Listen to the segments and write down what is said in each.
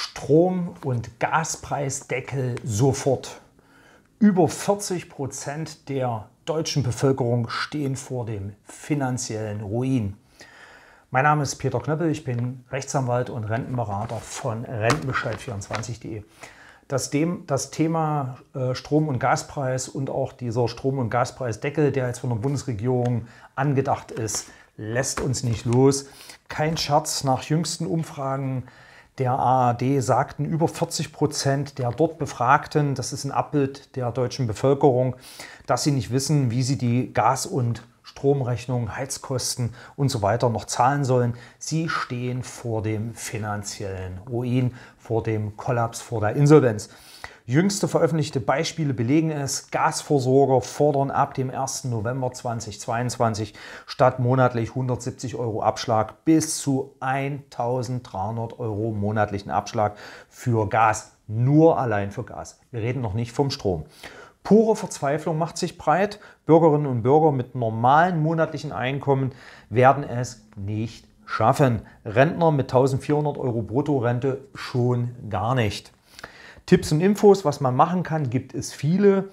Strom- und Gaspreisdeckel sofort. Über 40 Prozent der deutschen Bevölkerung stehen vor dem finanziellen Ruin. Mein Name ist Peter Knöppel, ich bin Rechtsanwalt und Rentenberater von Rentenbescheid24.de. Das, das Thema äh, Strom- und Gaspreis und auch dieser Strom- und Gaspreisdeckel, der jetzt von der Bundesregierung angedacht ist, lässt uns nicht los. Kein Scherz, nach jüngsten Umfragen der ARD sagten über 40 Prozent der dort Befragten, das ist ein Abbild der deutschen Bevölkerung, dass sie nicht wissen, wie sie die Gas- und Stromrechnungen, Heizkosten und so weiter noch zahlen sollen. Sie stehen vor dem finanziellen Ruin, vor dem Kollaps, vor der Insolvenz. Jüngste veröffentlichte Beispiele belegen es. Gasversorger fordern ab dem 1. November 2022 statt monatlich 170 Euro Abschlag bis zu 1300 Euro monatlichen Abschlag für Gas. Nur allein für Gas. Wir reden noch nicht vom Strom. Pure Verzweiflung macht sich breit. Bürgerinnen und Bürger mit normalen monatlichen Einkommen werden es nicht schaffen. Rentner mit 1400 Euro Bruttorente schon gar nicht. Tipps und Infos, was man machen kann, gibt es viele.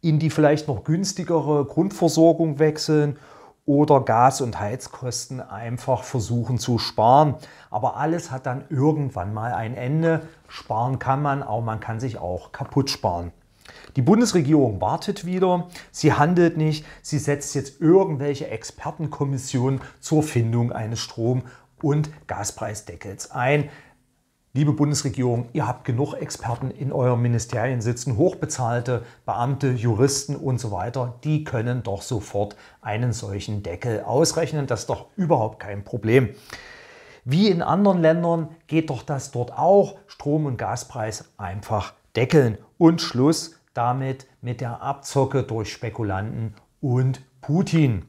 In die vielleicht noch günstigere Grundversorgung wechseln oder Gas- und Heizkosten einfach versuchen zu sparen. Aber alles hat dann irgendwann mal ein Ende. Sparen kann man, aber man kann sich auch kaputt sparen. Die Bundesregierung wartet wieder, sie handelt nicht, sie setzt jetzt irgendwelche Expertenkommissionen zur Findung eines Strom- und Gaspreisdeckels ein. Liebe Bundesregierung, ihr habt genug Experten in euren Ministerien sitzen, hochbezahlte Beamte, Juristen und so weiter. Die können doch sofort einen solchen Deckel ausrechnen. Das ist doch überhaupt kein Problem. Wie in anderen Ländern geht doch das dort auch. Strom- und Gaspreis einfach deckeln. Und Schluss damit mit der Abzocke durch Spekulanten und Putin.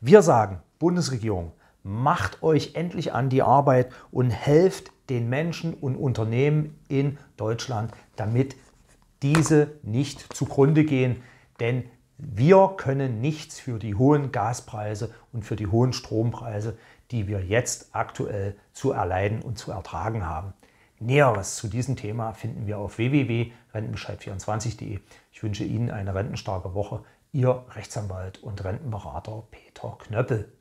Wir sagen, Bundesregierung, macht euch endlich an die Arbeit und helft den Menschen und Unternehmen in Deutschland, damit diese nicht zugrunde gehen. Denn wir können nichts für die hohen Gaspreise und für die hohen Strompreise, die wir jetzt aktuell zu erleiden und zu ertragen haben. Näheres zu diesem Thema finden wir auf www.rentenbescheid24.de. Ich wünsche Ihnen eine rentenstarke Woche. Ihr Rechtsanwalt und Rentenberater Peter Knöppel.